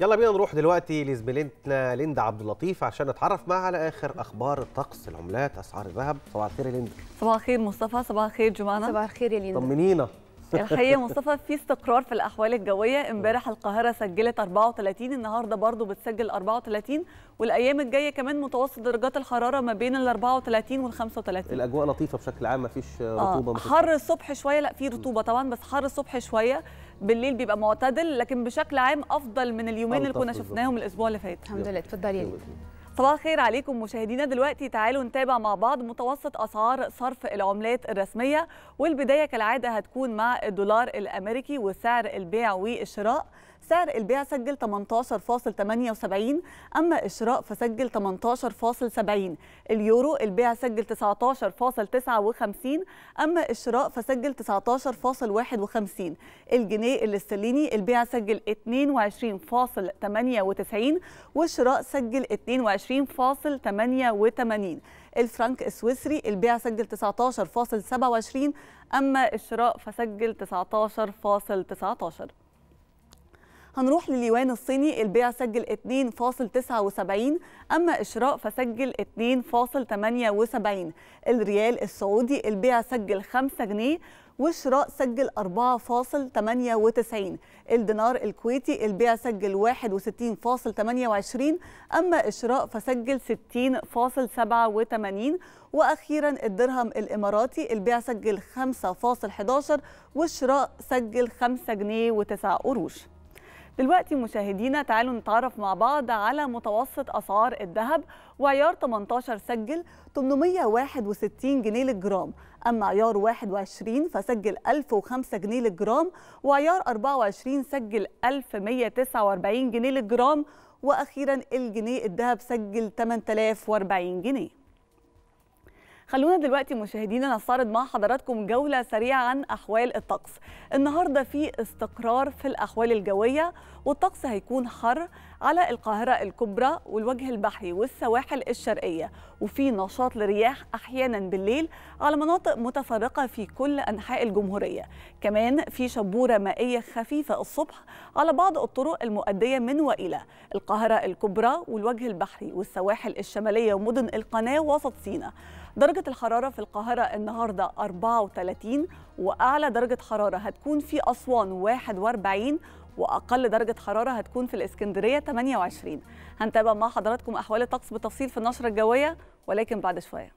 يلا بينا نروح دلوقتي لزميلتنا ليندا عبد اللطيف عشان نتعرف معها على اخر اخبار الطقس العملات اسعار الذهب صباح الخير يا ليندا صباح الخير مصطفى صباح الخير جمانه صباح الخير يا ليندا طمنينا الحقيقه مصطفى في استقرار في الاحوال الجويه امبارح القاهره سجلت 34 النهارده برضو بتسجل 34 والايام الجايه كمان متوسط درجات الحراره ما بين ال 34 وال 35 الاجواء لطيفه بشكل عام ما فيش آه، رطوبه آه. حر الصبح شويه لا في رطوبه طبعا بس حر الصبح شويه بالليل بيبقى معتدل لكن بشكل عام افضل من اليومين اللي كنا شفناهم الاسبوع اللي فات الحمد لله اتفضلي صباح الخير عليكم مشاهدينا دلوقتي تعالوا نتابع مع بعض متوسط اسعار صرف العملات الرسميه والبدايه كالعاده هتكون مع الدولار الامريكي وسعر البيع والشراء سعر البيع سجل 18.78 اما الشراء فسجل 18.70 اليورو البيع سجل 19.59 اما الشراء فسجل 19.51 الجنيه الاسترليني البيع سجل 22.98 والشراء سجل 22 29.88 الفرنك السويسري البيع سجل 19.27 أما الشراء فسجل 19.19 .19. هنروح لليوان الصيني البيع سجل 2.79 أما إشراء فسجل 2.78 الريال السعودي البيع سجل 5 جنيه والشراء سجل 4.98 الدينار الكويتي البيع سجل 61.28 أما الشراء فسجل 60.87 وأخيرا الدرهم الإماراتي البيع سجل 5.11 والشراء سجل 5 جنيه و9 قروش دلوقتي مشاهدينا تعالوا نتعرف مع بعض على متوسط أسعار الذهب وعيار 18 سجل 861 جنيه للجرام أما عيار 21 فسجل 1005 جنيه للجرام وعيار 24 سجل 1149 جنيه للجرام وأخيرا الجنيه الذهب سجل 8040 جنيه خلونا دلوقتي مشاهدينا نستعرض مع حضراتكم جولة سريعة عن أحوال الطقس النهاردة في استقرار في الأحوال الجوية والطقس هيكون حر على القاهرة الكبرى والوجه البحري والسواحل الشرقية وفي نشاط لرياح أحيانا بالليل على مناطق متفرقة في كل أنحاء الجمهورية كمان في شبورة مائية خفيفة الصبح على بعض الطرق المؤدية من وإلى القاهرة الكبرى والوجه البحري والسواحل الشمالية ومدن القناة وسط سيناء درجة الحرارة في القاهرة النهاردة 34 وأعلى درجة حرارة هتكون في أسوان 41 واقل درجه حراره هتكون في الاسكندريه 28 هنتابع مع حضراتكم احوال الطقس بالتفصيل في النشره الجويه ولكن بعد شويه